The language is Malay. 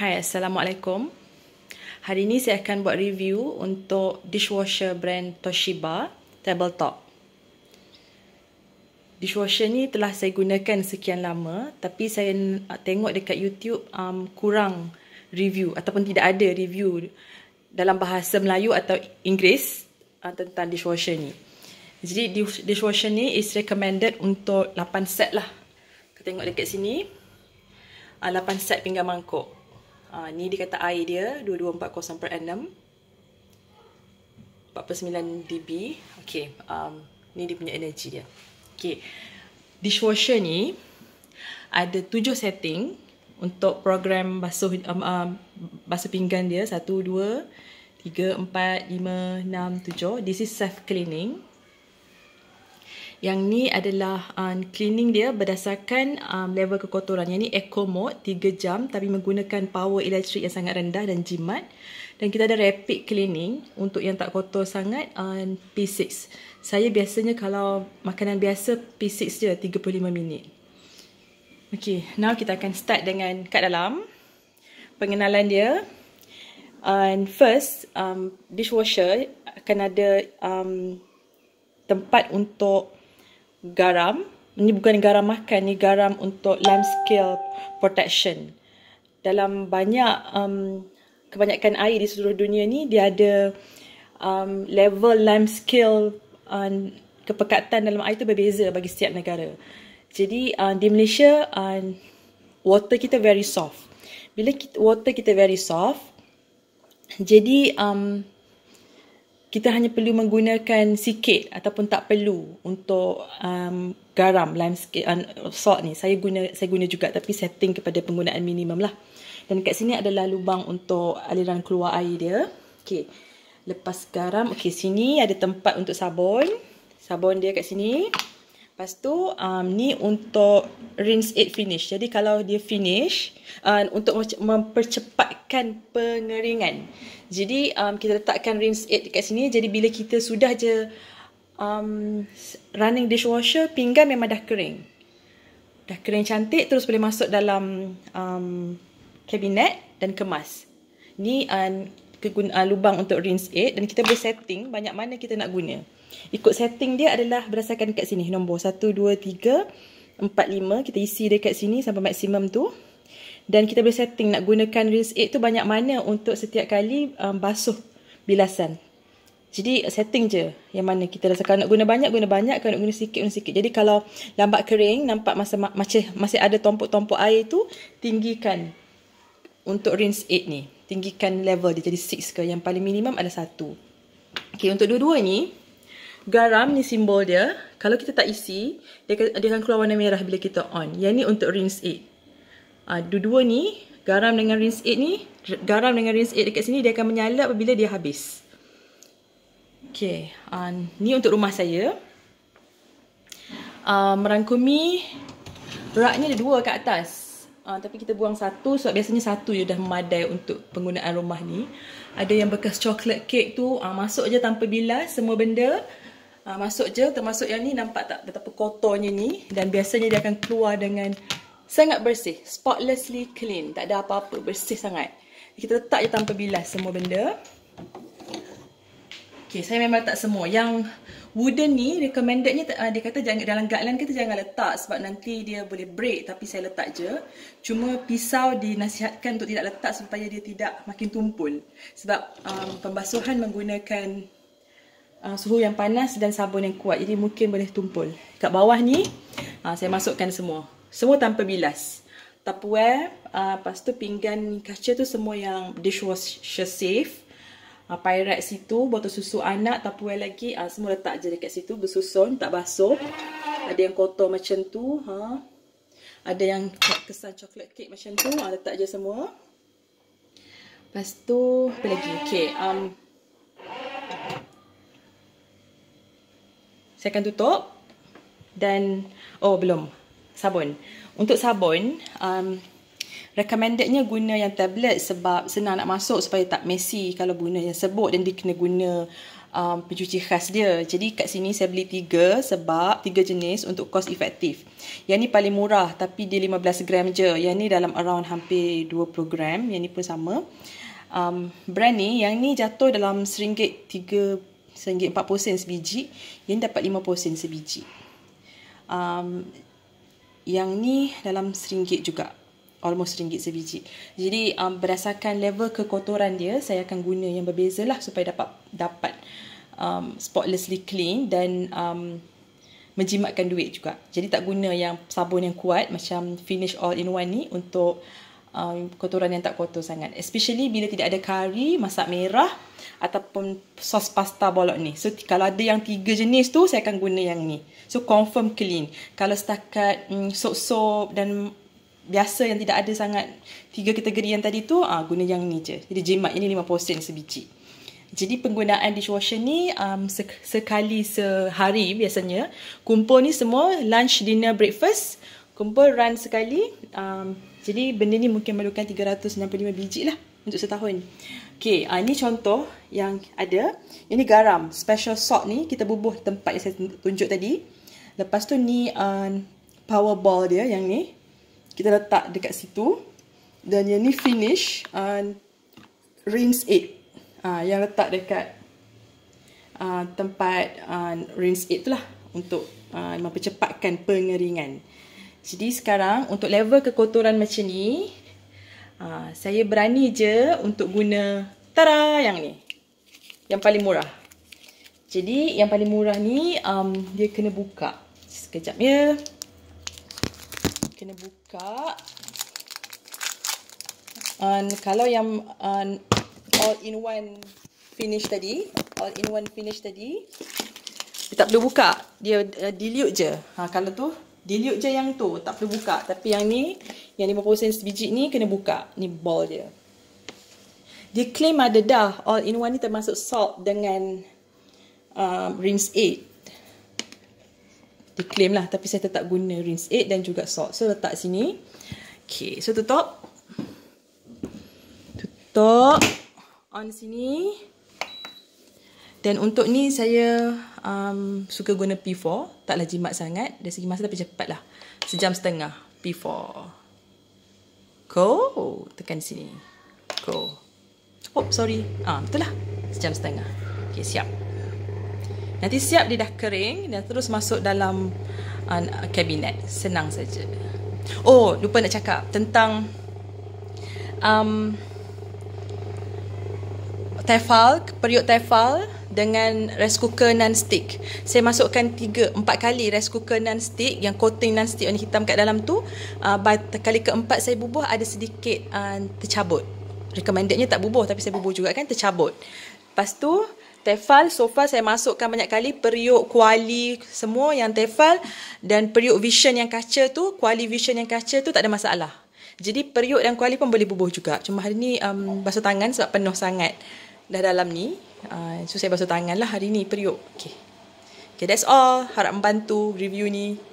Hai, Assalamualaikum. Hari ini saya akan buat review untuk dishwasher brand Toshiba Tabletop. Dishwasher ni telah saya gunakan sekian lama tapi saya tengok dekat YouTube um, kurang review ataupun tidak ada review dalam bahasa Melayu atau Inggeris uh, tentang dishwasher ni. Jadi dishwasher ni is recommended untuk 8 set lah. Kita tengok dekat sini. 8 uh, set pinggan mangkuk. Uh, ni dia kata air dia 2240 per annum 49 dB Okay um, Ni dia punya energy dia Okay Dishwasher ni Ada tujuh setting Untuk program basuh um, um, Basuh pinggan dia satu dua tiga empat lima enam tujuh. This is self cleaning yang ni adalah uh, cleaning dia berdasarkan um, level kekotoran. Yang ni eco mode 3 jam tapi menggunakan power elektrik yang sangat rendah dan jimat. Dan kita ada rapid cleaning untuk yang tak kotor sangat um, uh, P6. Saya biasanya kalau makanan biasa P6 je 35 minit. Okay, now kita akan start dengan kat dalam. Pengenalan dia. And first, um, dishwasher akan ada um, tempat untuk garam. Ini bukan garam makan, ni garam untuk lime scale protection. Dalam banyak um, kebanyakan air di seluruh dunia ni dia ada um, level lime scale um, kepekatan dalam air tu berbeza bagi setiap negara. Jadi uh, di Malaysia um, water kita very soft. Bila kita, water kita very soft, jadi um, kita hanya perlu menggunakan sikit ataupun tak perlu untuk um, garam lime sikit, uh, salt ni saya guna saya guna juga tapi setting kepada penggunaan minimum lah dan kat sini adalah lubang untuk aliran keluar air dia okey lepas garam okey sini ada tempat untuk sabun sabun dia kat sini Lepas tu um, ni untuk rinse it finish. Jadi kalau dia finish uh, untuk mempercepatkan pengeringan. Jadi um, kita letakkan rinse it dekat sini. Jadi bila kita sudah je um, running dishwasher, pinggan memang dah kering. Dah kering cantik terus boleh masuk dalam um, kabinet dan kemas. Ni um, kegun, uh, lubang untuk rinse it dan kita boleh setting banyak mana kita nak guna. Ikut setting dia adalah berdasarkan dekat sini. Nombor 1, 2, 3, 4, 5. Kita isi dekat sini sampai maksimum tu. Dan kita boleh setting nak gunakan rinse 8 tu banyak mana untuk setiap kali um, basuh bilasan. Jadi setting je yang mana kita rasa kalau nak guna banyak, guna banyak. Kalau nak guna sikit, guna sikit. Jadi kalau lambat kering, nampak masa, masih, masih ada tompok-tompok air tu, tinggikan untuk rinse 8 ni. Tinggikan level dia jadi 6 ke. Yang paling minimum ada 1. Okay, untuk dua-dua ni, garam ni simbol dia. Kalau kita tak isi, dia, dia akan keluar warna merah bila kita on. Yang ni untuk rinse aid. Uh, dua-dua ni, garam dengan rinse aid ni, garam dengan rinse aid dekat sini, dia akan menyala apabila dia habis. Okay, uh, ni untuk rumah saya. Uh, merangkumi, raknya ada dua kat atas. Uh, tapi kita buang satu sebab biasanya satu je dah memadai untuk penggunaan rumah ni. Ada yang bekas coklat kek tu, uh, masuk je tanpa bilas semua benda uh, masuk je termasuk yang ni nampak tak betapa kotornya ni dan biasanya dia akan keluar dengan sangat bersih spotlessly clean tak ada apa-apa bersih sangat kita letak je tanpa bilas semua benda ok saya memang letak semua yang wooden ni recommendednya uh, dia kata jangan dalam galan kita jangan letak sebab nanti dia boleh break tapi saya letak je cuma pisau dinasihatkan untuk tidak letak supaya dia tidak makin tumpul sebab um, pembasuhan menggunakan uh, suhu yang panas dan sabun yang kuat. Jadi mungkin boleh tumpul. Kat bawah ni, uh, saya masukkan semua. Semua tanpa bilas. Tupperware, uh, lepas tu pinggan kaca tu semua yang dishwasher safe. Uh, pirate situ, botol susu anak, tupperware lagi. Uh, semua letak je dekat situ, bersusun, tak basuh. Ada yang kotor macam tu. Ha? Ada yang kesan coklat kek macam tu. Uh, letak je semua. Lepas tu, apa lagi? Okay, um, saya akan tutup dan oh belum sabun untuk sabun um, recommendednya guna yang tablet sebab senang nak masuk supaya tak messy kalau guna yang sebut dan dia kena guna um, pencuci khas dia jadi kat sini saya beli tiga sebab tiga jenis untuk cost efektif yang ni paling murah tapi dia 15 gram je yang ni dalam around hampir 20 gram yang ni pun sama um, brand ni yang ni jatuh dalam seringgit RM1.40 sebiji. Yang ni dapat RM5 sebiji. Um, yang ni dalam RM1 juga. Almost RM1 sebiji. Jadi um, berdasarkan level kekotoran dia, saya akan guna yang berbeza lah supaya dapat dapat um, spotlessly clean dan um, menjimatkan duit juga. Jadi tak guna yang sabun yang kuat macam finish all in one ni untuk um, kotoran yang tak kotor sangat. Especially bila tidak ada kari, masak merah ataupun sos pasta bolok ni. So kalau ada yang tiga jenis tu, saya akan guna yang ni. So confirm clean. Kalau setakat um, sop-sop dan biasa yang tidak ada sangat tiga kategori yang tadi tu, uh, guna yang ni je. Jadi jimat ini 5% sebiji. Jadi penggunaan dishwasher ni um, sekali sehari biasanya. Kumpul ni semua lunch, dinner, breakfast kumpul run sekali um, jadi benda ni mungkin memerlukan 365 biji lah untuk setahun Okay, uh, ah, ni contoh yang ada ini garam special salt ni kita bubuh tempat yang saya tunjuk tadi lepas tu ni um, power ball dia yang ni kita letak dekat situ dan yang ni finish um, rinse it uh, yang letak dekat uh, tempat uh, rinse it tu lah untuk uh, mempercepatkan pengeringan jadi sekarang untuk level kekotoran macam ni ah, Saya berani je untuk guna Tara yang ni Yang paling murah Jadi yang paling murah ni um, Dia kena buka Sekejap ya Kena buka um, Kalau yang um, All in one finish tadi All in one finish tadi Dia tak perlu buka Dia uh, dilute je ha, Kalau tu Dilute je yang tu, tak perlu buka. Tapi yang ni, yang 50 sen sebiji ni kena buka. Ni ball dia. Dia claim ada dah all in one ni termasuk salt dengan um, rinse aid. Dia claim lah tapi saya tetap guna rinse aid dan juga salt. So letak sini. Okay, so tutup. Tutup. On sini. Dan untuk ni saya um, suka guna P4. Taklah jimat sangat. Dari segi masa tapi cepat lah. Sejam setengah P4. Go. Tekan sini. Go. Oh, sorry. Ah, betul lah. Sejam setengah. Okay, siap. Nanti siap dia dah kering dan terus masuk dalam uh, kabinet. Senang saja. Oh, lupa nak cakap tentang... Um, tefal, periuk tefal dengan rice cooker non-stick. Saya masukkan tiga empat kali rice cooker non-stick yang coating non-stick yang hitam kat dalam tu. Uh, kali keempat saya bubuh ada sedikit uh, tercabut. Recommendednya tak bubuh tapi saya bubuh juga kan tercabut. Lepas tu tefal so far saya masukkan banyak kali periuk kuali semua yang tefal dan periuk vision yang kaca tu kuali vision yang kaca tu tak ada masalah. Jadi periuk dan kuali pun boleh bubuh juga. Cuma hari ni um, basuh tangan sebab penuh sangat dah dalam ni. Uh, so saya basuh tangan lah hari ni periuk. Okay. Okay, that's all. Harap membantu review ni.